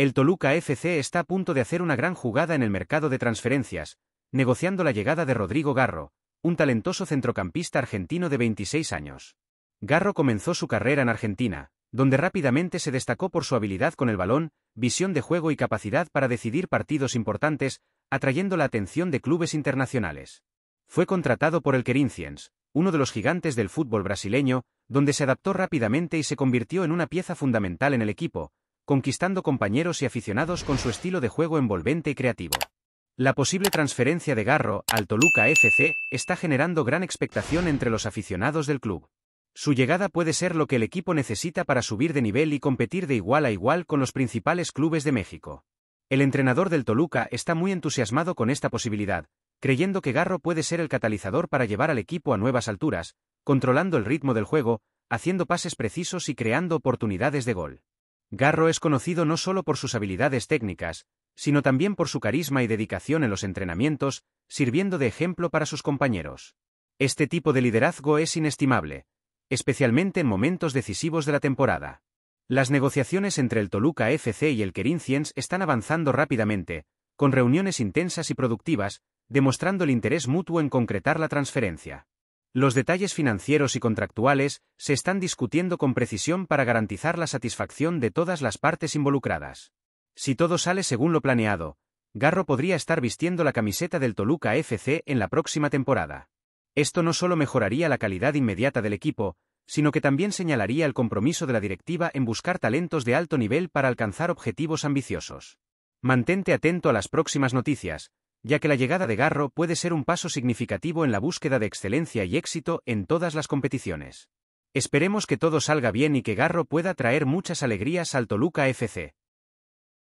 El Toluca FC está a punto de hacer una gran jugada en el mercado de transferencias, negociando la llegada de Rodrigo Garro, un talentoso centrocampista argentino de 26 años. Garro comenzó su carrera en Argentina, donde rápidamente se destacó por su habilidad con el balón, visión de juego y capacidad para decidir partidos importantes, atrayendo la atención de clubes internacionales. Fue contratado por el Querinciens, uno de los gigantes del fútbol brasileño, donde se adaptó rápidamente y se convirtió en una pieza fundamental en el equipo, conquistando compañeros y aficionados con su estilo de juego envolvente y creativo. La posible transferencia de Garro al Toluca FC está generando gran expectación entre los aficionados del club. Su llegada puede ser lo que el equipo necesita para subir de nivel y competir de igual a igual con los principales clubes de México. El entrenador del Toluca está muy entusiasmado con esta posibilidad, creyendo que Garro puede ser el catalizador para llevar al equipo a nuevas alturas, controlando el ritmo del juego, haciendo pases precisos y creando oportunidades de gol. Garro es conocido no solo por sus habilidades técnicas, sino también por su carisma y dedicación en los entrenamientos, sirviendo de ejemplo para sus compañeros. Este tipo de liderazgo es inestimable, especialmente en momentos decisivos de la temporada. Las negociaciones entre el Toluca FC y el Querinciens están avanzando rápidamente, con reuniones intensas y productivas, demostrando el interés mutuo en concretar la transferencia. Los detalles financieros y contractuales se están discutiendo con precisión para garantizar la satisfacción de todas las partes involucradas. Si todo sale según lo planeado, Garro podría estar vistiendo la camiseta del Toluca FC en la próxima temporada. Esto no solo mejoraría la calidad inmediata del equipo, sino que también señalaría el compromiso de la directiva en buscar talentos de alto nivel para alcanzar objetivos ambiciosos. Mantente atento a las próximas noticias, ya que la llegada de Garro puede ser un paso significativo en la búsqueda de excelencia y éxito en todas las competiciones. Esperemos que todo salga bien y que Garro pueda traer muchas alegrías al Toluca FC.